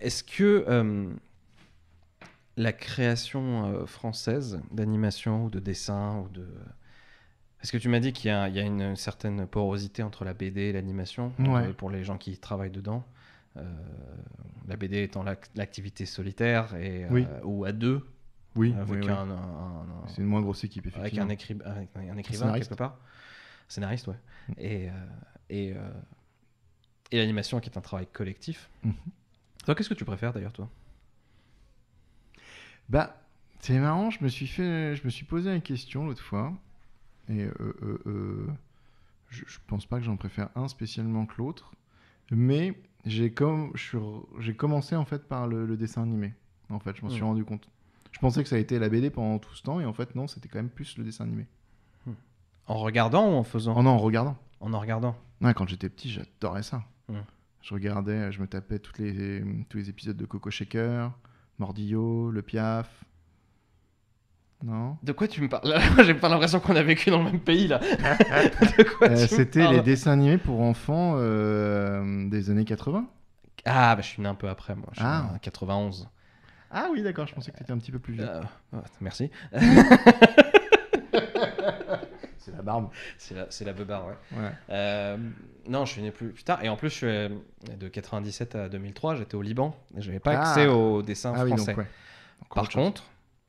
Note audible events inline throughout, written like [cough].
Est-ce que euh, la création euh, française d'animation ou de dessin ou de... est-ce que tu m'as dit qu'il y, a une certaine porosité entre la BD et l'animation euh, pour les gens qui travaillent dedans. la BD étant l'activité solitaire et, ou à deux. Oui, avec c'est une moins grosse équipe, Avec un, écrivain, quelque part. Scénariste, ouais. Mm. Et, et, l'animation qui est un travail collectif. Mm-hmm. Toi, qu'est-ce que tu préfères d'ailleurs, toi Bah, c'est marrant, je me suis fait, je me suis posé la question l'autre fois, et euh, euh, euh, je, pense pas que j'en préfère un spécialement que l'autre, mais j'ai j'ai commencé en fait par le, dessin animé. En fait, je m'en suis hmm. rendu compte. Je pensais que ça a été la BD pendant tout ce temps, et en fait non, c'était quand même plus le dessin animé. Hmm. En regardant ou en faisant oh Non, en regardant. En en regardant. Ouais, quand j'étais petit, j'adorais ça. Hmm. Je regardais, euh, je me tapais toutes les, tous les épisodes de Coco Shaker, Mordillo, Le Piaf. Non. De quoi tu me parles [laughs] J'ai pas l'impression qu'on a vécu dans le même pays là. [laughs] euh, C'était les dessins animés pour enfants euh, des années 80. Ah, bah, je suis né un peu après moi. Je suis ah. en 91. Ah oui, d'accord, je pensais que tu étais un petit peu plus vieux. Euh, oh, merci. [laughs] C'est la, c'est euh, non, je suis plus, plus tard. Et en plus, je suis euh, de 97 à 2003, j'étais au Liban. Je n'avais pas ah. accès au dessin ah français. par contre,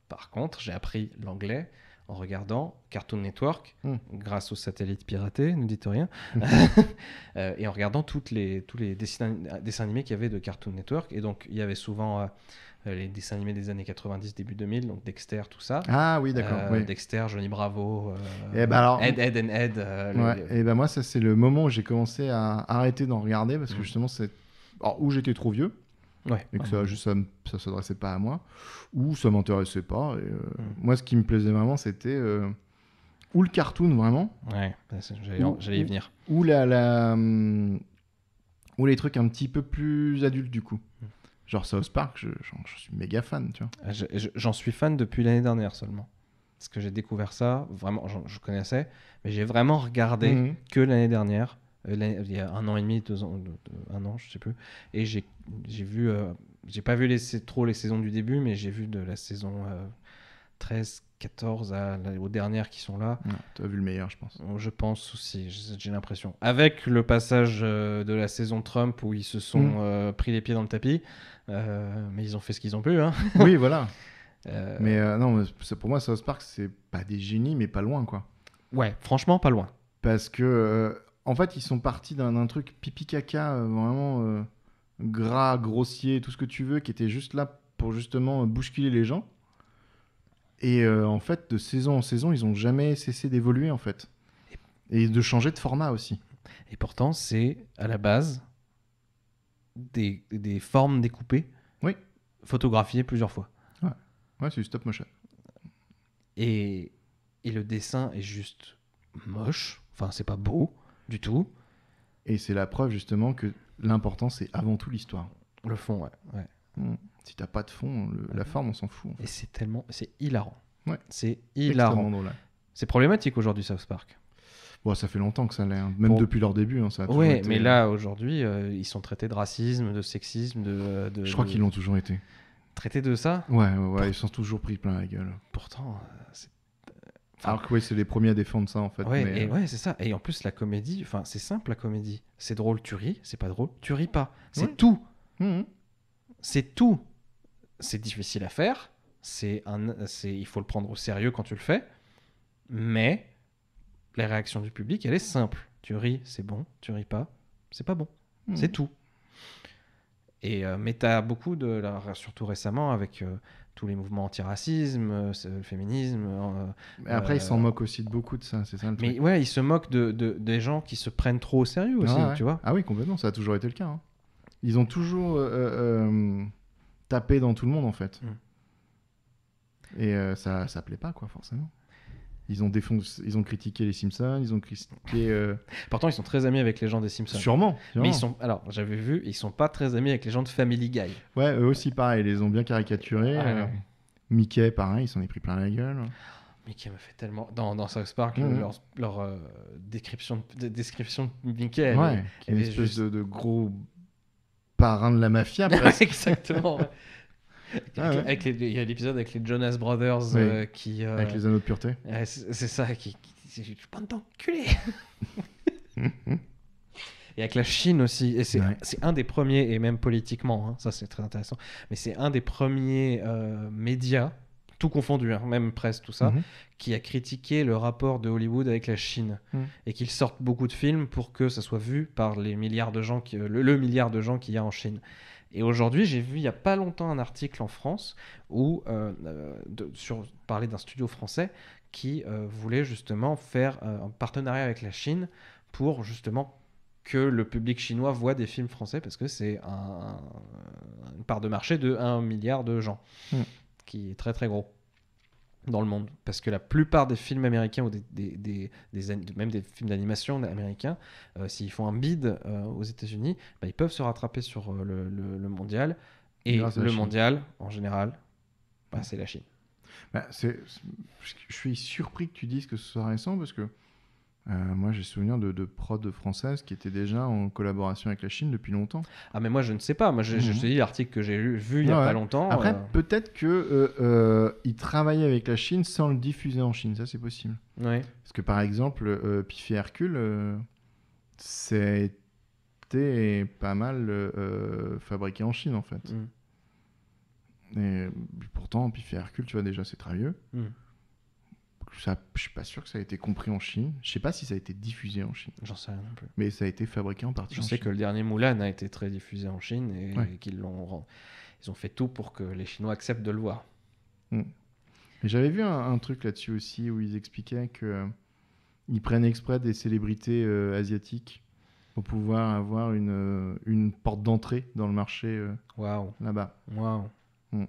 par contre, j'ai appris l'anglais en regardant Cartoon Network, hmm. grâce aux satellites piratés, ne dites rien, hmm. [laughs] euh, et en regardant tous les euh, dessins, animés qu'il y avait de Cartoon Network. Et donc, il y avait souvent euh, les dessins animés des années 90, début 2000, donc Dexter, tout ça. Ah oui, d'accord. Dexter, Johnny Bravo, et eh ben Ed, Ed Ed. Et eh ben moi, ça, c'est le moment où j'ai commencé à arrêter d'en regarder, parce que hmm. justement, c'est... où j'étais trop vieux, et que ça, ah. juste, ça ne s'adressait pas à moi, ou ça m'intéressait pas. Et, euh, hmm. Moi, ce qui me plaisait vraiment, c'était euh, ou le cartoon vraiment. j'allais y venir. Ou, la, la ou les trucs un petit peu plus adultes du coup. Hmm. Genre South Park, je, suis méga fan, ah, J'en suis fan depuis l'année dernière seulement. Parce que j'ai découvert ça, vraiment, je connaissais, mais j'ai vraiment regardé mhm. que l'année dernière. Euh, il y a un an et demi, deux ans, un an, je sais plus. Et j'ai vu, euh, j'ai pas vu les, trop les saisons du début, mais j'ai vu de la saison 13, euh, 14 à, aux dernières qui sont là. tu as vu le meilleur, je pense. Je pense aussi, j'ai l'impression. Avec le passage de la saison Trump où ils se sont mm. pris les pieds dans le tapis, mais ils ont fait ce qu'ils ont pu. Hein. [laughs] oui, voilà. [laughs] Mais non, pour moi, South Park, c'est pas des génies, mais pas loin, quoi. Ouais, franchement, pas loin. Parce que en fait, ils sont partis d'un truc pipi caca euh, vraiment euh, gras, grossier, tout ce que tu veux, qui était juste là pour justement euh, bousculer les gens. Et en fait, de saison en saison, ils n'ont jamais cessé d'évoluer en fait, et de changer de format aussi. Et pourtant, c'est à la base des, formes découpées, oui. photographiées plusieurs fois. Ouais, c'est du stop motion. Et, et le dessin est juste moche. Enfin, c'est pas beau du tout. Et c'est la preuve justement que l'important c'est avant tout l'histoire. Le fond, ouais. Hmm. Si t'as pas de fond, la forme, on s'en fout. Et c'est tellement, c'est hilarant. Ouais. C'est hilarant. C'est problématique aujourd'hui South Park. Bon, ça fait longtemps que ça l'est, hein. même depuis leur début. Hein, ça a ouais, été... mais là aujourd'hui, euh, ils sont traités de racisme, de sexisme, de. Je crois qu'ils l'ont toujours été. Traités de ça Ouais, ouais, ils sont toujours pris plein la gueule. Pourtant, euh, c'est alors que oui, c'est les premiers à défendre ça en fait. Euh, ouais, c'est ça. Et en plus, la comédie, enfin, c'est simple la comédie. C'est drôle, tu ris. C'est pas drôle, tu ris pas. C'est tout. Mmh, mmh. C'est tout. C'est difficile à faire. C'est un, il faut le prendre au sérieux quand tu le fais. Mais la réaction du public, elle est simple. Tu ris, c'est bon. Tu ris pas, c'est pas bon. Mmh. C'est tout. Et euh, mais t'as beaucoup de, surtout récemment avec. Euh, tous les mouvements antiracisme, le euh, féminisme. Euh, mais après, ils s'en euh, moquent aussi de beaucoup de ça, c'est Mais ouais, ils se moquent de, des gens qui se prennent trop au sérieux ah aussi, tu vois. Ah oui, complètement, ça a toujours été le cas. Hein. Ils ont toujours tapé dans tout le monde, en fait. Mm. Et ça, ça plaît pas, quoi, forcément. Ils ont, ils ont critiqué les Simpsons, ils ont critiqué. Euh, Pourtant, ils sont très amis avec les gens des Simpsons. Sûrement. Mais ils sont. Alors, j'avais vu, ils sont pas très amis avec les gens de Family Guy. Ouais, eux aussi, pareil, ils les ont bien caricaturés. Mickey, pareil, ils s'en est pris plein la gueule. Mickey m'a fait tellement. Dans, dans South Park, leur, euh, description, de, description de Mickey. Elle, ouais, une espèce de, gros parrain de la mafia, [laughs] presque. Exactement avec ah il y a l'épisode avec les Jonas Brothers euh, qui. Euh, avec les anneaux de pureté. c'est ça, qui. je suis pas temps, culé [laughs] Et avec la Chine aussi. Et c'est un des premiers, et même politiquement, hein, ça c'est très intéressant, mais c'est un des premiers euh, médias, tout confondu, hein, même presse, tout ça, mhm. qui a critiqué le rapport de Hollywood avec la Chine. Mhm. Et qu'ils sortent beaucoup de films pour que ça soit vu par les milliards de gens, le milliard de gens qu'il y a en Chine. Et aujourd'hui, j'ai vu il n'y a pas longtemps un article en France où, euh, euh, sur, parler d'un studio français qui euh, voulait justement faire un partenariat avec la Chine pour justement que le public chinois voit des films français parce que c'est un, une part de marché de 1 milliard de gens, hmm. qui est très très gros dans le monde. Parce que la plupart des films américains, ou des, des, des, même des films d'animation américains, euh, s'ils font un bid euh, aux États-Unis, bah, ils peuvent se rattraper sur euh, le, le, mondial. Et le mondial, en général, bah, c'est la Chine. Bah, je suis surpris que tu dises que ce soit récent, parce que euh, moi, j'ai souvenir de, de prod françaises qui étaient déjà en collaboration avec la Chine depuis longtemps. Ah, mais moi, je ne sais pas. Moi, je, je mhm. te dis l'article que j'ai vu il n'y a pas longtemps. Après, euh, peut-être qu'ils euh, euh travaillaient avec la Chine sans le diffuser en Chine. Ça, c'est possible. Oui. Parce que, par exemple, Pif et Hercule, c'était pas mal fabriqué en Chine, en fait. Mm. Et pourtant, Pif Hercule, tu vois, déjà, c'est très vieux. Mm. Je je suis pas sûr que ça a été compris en Chine. Je sais pas si ça a été diffusé en Chine. J'en sais rien non plus. Mais ça a été fabriqué en partie. Je sais que le dernier Moulin a été très diffusé en Chine et, qu'ils l'ont, ils ont fait tout pour que les Chinois acceptent de le voir. Hmm. J'avais vu un, truc là-dessus aussi où ils expliquaient que euh, ils prennent exprès des célébrités euh, asiatiques pour pouvoir avoir une, euh, une porte d'entrée dans le marché là-bas. Waouh. Hmm.